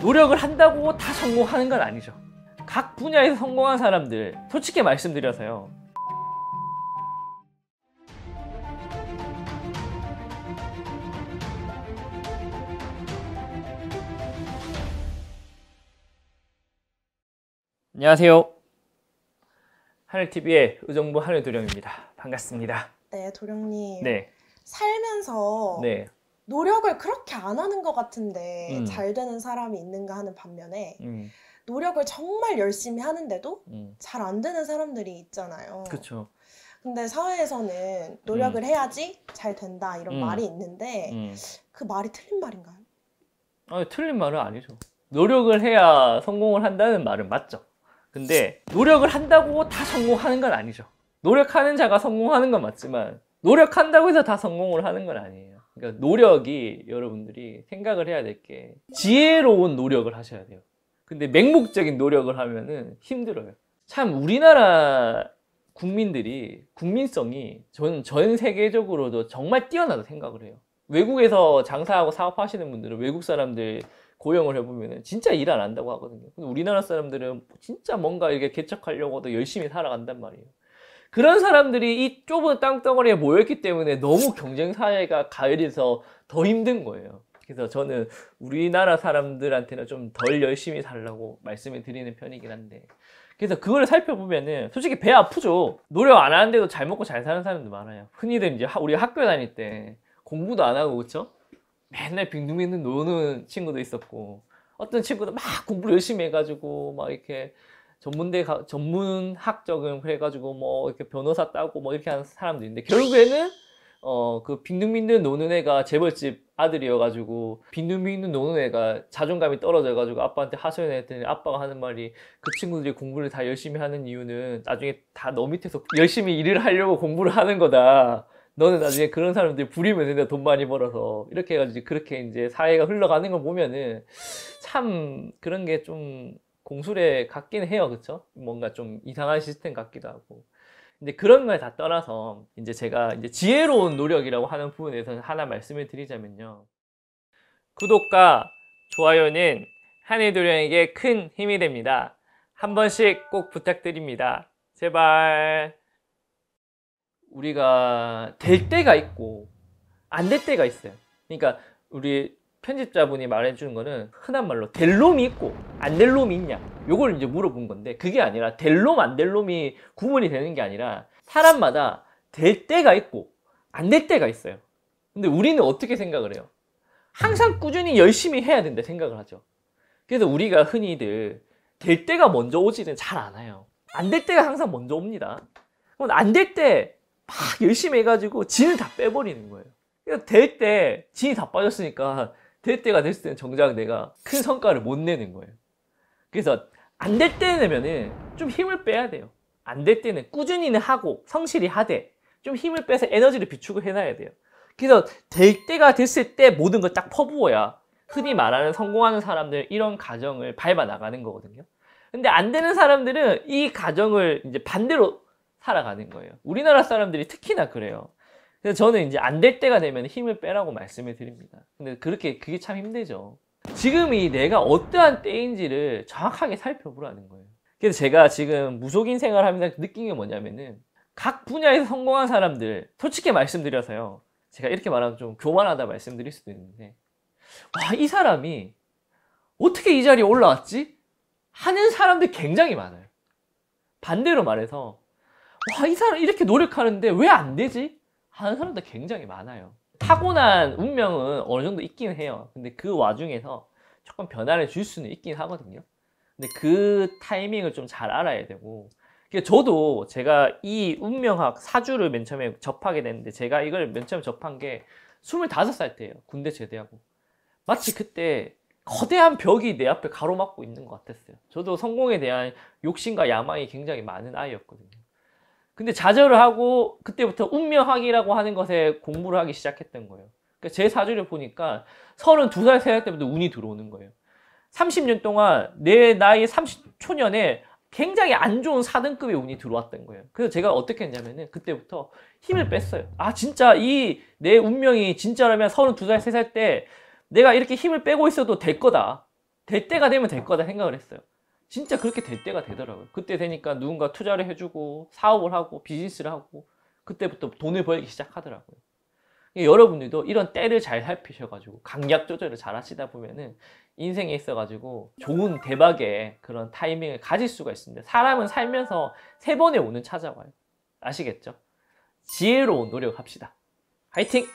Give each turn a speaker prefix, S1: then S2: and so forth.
S1: 노력을 한다고 다 성공하는 건 아니죠. 각 분야에서 성공한 사람들 솔직히 말씀드려서요. 안녕하세요. 하늘TV의 의정부 하늘도령입니다. 반갑습니다. 네, 도령님. 네. 살면서 네. 노력을 그렇게 안 하는 것 같은데 음. 잘 되는 사람이 있는가 하는 반면에 음. 노력을 정말 열심히 하는데도 음. 잘안 되는 사람들이 있잖아요. 그렇죠. 근데 사회에서는 음. 노력을 해야지 잘 된다 이런 음. 말이 있는데 음. 그 말이 틀린 말인가요? 아 틀린 말은 아니죠. 노력을 해야 성공을 한다는 말은 맞죠. 근데 노력을 한다고 다 성공하는 건 아니죠. 노력하는 자가 성공하는 건 맞지만 노력한다고 해서 다 성공을 하는 건 아니에요. 그러니까 노력이 여러분들이 생각을 해야 될 게 지혜로운 노력을 하셔야 돼요. 근데 맹목적인 노력을 하면은 힘들어요. 참 우리나라 국민들이 국민성이 저전 세계적으로도 정말 뛰어나다 생각을 해요. 외국에서 장사하고 사업하시는 분들은 외국 사람들 고용을 해보면 진짜 일 안 한다고 하거든요. 근데 우리나라 사람들은 진짜 뭔가 이렇게 개척하려고도 열심히 살아간단 말이에요. 그런 사람들이 이 좁은 땅덩어리에 모였기 때문에 너무 경쟁 사회가 가열해서 더 힘든 거예요. 그래서 저는 우리나라 사람들한테는 좀 덜 열심히 살라고 말씀을 드리는 편이긴 한데 그래서 그걸 살펴보면은 솔직히 배 아프죠. 노력 안 하는데도 잘 먹고 잘 사는 사람도 많아요. 흔히들 이제 우리 학교 다닐 때 공부도 안 하고 그쵸 맨날 빙둥빙둥 노는 친구도 있었고 어떤 친구도 막 공부를 열심히 해가지고 막 이렇게 전문대 가, 전문학 적응 해가지고 뭐 이렇게 변호사 따고 뭐 이렇게 하는 사람도 있는데 결국에는 어 그 빈둥빈둥 노는 애가 재벌집 아들이어가지고 빈둥빈둥 노는 애가 자존감이 떨어져가지고 아빠한테 하소연 했더니 아빠가 하는 말이 그 친구들이 공부를 다 열심히 하는 이유는 나중에 다 너 밑에서 열심히 일을 하려고 공부를 하는 거다. 너는 나중에 그런 사람들 이 부리면 된다 돈 많이 벌어서 이렇게 해가지고 그렇게 이제 사회가 흘러가는 걸 보면은 참 그런 게좀 공술에 같긴 해요. 그쵸? 뭔가 좀 이상한 시스템 같기도 하고. 근데 그런 걸 다 떠나서 이제 제가 이제 지혜로운 노력이라고 하는 부분에서는 하나 말씀을 드리자면요. 구독과 좋아요는 한해도령에게 큰 힘이 됩니다. 한 번씩 꼭 부탁드립니다. 제발. 우리가 될 때가 있고 안 될 때가 있어요. 그러니까 우리 편집자분이 말해주는 거는 흔한 말로 될 놈이 있고 안 될 놈이 있냐 요걸 이제 물어본 건데 그게 아니라 될 놈 안 될 놈이 구분이 되는 게 아니라 사람마다 될 때가 있고 안 될 때가 있어요 근데 우리는 어떻게 생각을 해요? 항상 꾸준히 열심히 해야 된다 생각을 하죠 그래서 우리가 흔히들 될 때가 먼저 오지는 잘않아요안 될 때가 항상 먼저 옵니다 그럼 안될 때 막 열심히 해가지고 진을 다 빼버리는 거예요 될때 진이 다 빠졌으니까 될 때가 됐을 때는 정작 내가 큰 성과를 못 내는 거예요. 그래서 안 될 때 내면은 좀 힘을 빼야 돼요. 안 될 때는 꾸준히는 하고 성실히 하되 좀 힘을 빼서 에너지를 비축을 해놔야 돼요. 그래서 될 때가 됐을 때 모든 걸 딱 퍼부어야 흔히 말하는 성공하는 사람들 이런 가정을 밟아 나가는 거거든요. 근데 안 되는 사람들은 이 가정을 이제 반대로 살아가는 거예요. 우리나라 사람들이 특히나 그래요. 그래서 저는 이제 안 될 때가 되면 힘을 빼라고 말씀을 드립니다. 근데 그렇게 그게 참 힘들죠. 지금 이 내가 어떠한 때인지를 정확하게 살펴보라는 거예요. 그래서 제가 지금 무속인 생활을 하면서 느낀 게 뭐냐면은 각 분야에서 성공한 사람들 솔직히 말씀드려서요. 제가 이렇게 말하면 좀 교만하다 말씀드릴 수도 있는데 와 이 사람이 어떻게 이 자리에 올라왔지? 하는 사람들 굉장히 많아요. 반대로 말해서 와 이 사람 이렇게 노력하는데 왜 안 되지? 하는 사람도 굉장히 많아요. 타고난 운명은 어느 정도 있기는 해요. 근데 그 와중에서 조금 변화를 줄 수는 있긴 하거든요. 근데 그 타이밍을 좀 잘 알아야 되고 그러니까 저도 제가 이 운명학 사주를 맨 처음에 접하게 됐는데 제가 이걸 맨 처음 접한 게 25살 때예요. 군대 제대하고. 마치 그때 거대한 벽이 내 앞에 가로막고 있는 것 같았어요. 저도 성공에 대한 욕심과 야망이 굉장히 많은 아이였거든요. 근데 좌절을 하고 그때부터 운명학이라고 하는 것에 공부를 하기 시작했던 거예요. 그러니까 제 사주를 보니까 32살 생각 때부터 운이 들어오는 거예요. 30년 동안 내 나이 30 초년에 굉장히 안 좋은 4등급의 운이 들어왔던 거예요. 그래서 제가 어떻게 했냐면은 그때부터 힘을 음. 뺐어요. 아 진짜 이 내 운명이 진짜라면 32살, 3살 때 내가 이렇게 힘을 빼고 있어도 될 거다. 될 때가 되면 될 거다 생각을 했어요. 진짜 그렇게 될 때가 되더라고요. 그때 되니까 누군가 투자를 해주고 사업을 하고 비즈니스를 하고 그때부터 돈을 벌기 시작하더라고요. 여러분들도 이런 때를 잘 살피셔가지고 강약 조절을 잘 하시다 보면은 인생에 있어가지고 좋은 대박의 그런 타이밍을 가질 수가 있습니다. 사람은 살면서 세 번의 운은 찾아와요. 아시겠죠? 지혜로운 노력합시다. 화이팅!